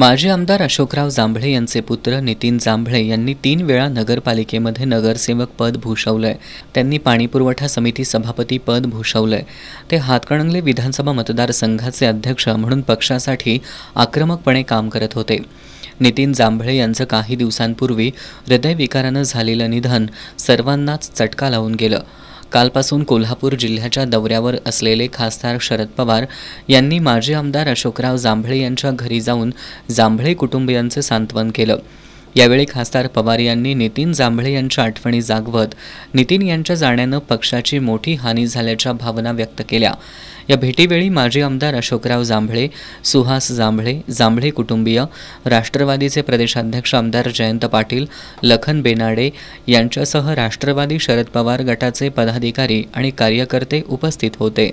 माजी आमदार अशोकराव जांभळे यांचे पुत्र नितीन जांभळे यांनी तीन वेळा नगरपालिकेमध्ये नगरसेवक पद भूषवलंय त्यांनी पाणीपुरवठा समिती सभापती पद भूषवलंय ते हातकणंगले विधानसभा मतदारसंघाचे अध्यक्ष म्हणून पक्षासाठी आक्रमकपणे काम करत होते नितीन जांभळे यांचं काही दिवसांपूर्वी हृदयविकारानं झालेलं निधन सर्वांनाच चटका लावून गेलं कालपासून कोल्हापूर जिल्ह्याच्या दौऱ्यावर असलेले खासदार शरद पवार यांनी माजी आमदार अशोकराव जांभळे यांच्या घरी जाऊन जांभळे कुटुंबियांचं सांत्वन केलं यावेळी खासदार पवार यांनी नितीन जांभळे यांच्या आठवणी जागवत नितीन यांच्या जाण्यानं पक्षाची मोठी हानी झाल्याच्या भावना व्यक्त केल्या या भेटीवेळी माजी आमदार अशोकराव जांभळे सुहास जांभळे जांभळे कुटुंबीय राष्ट्रवादीचे प्रदेशाध्यक्ष आमदार जयंत पाटील लखन बेनाडे यांच्यासह राष्ट्रवादी शरद पवार गटाचे पदाधिकारी आणि कार्यकर्ते उपस्थित होते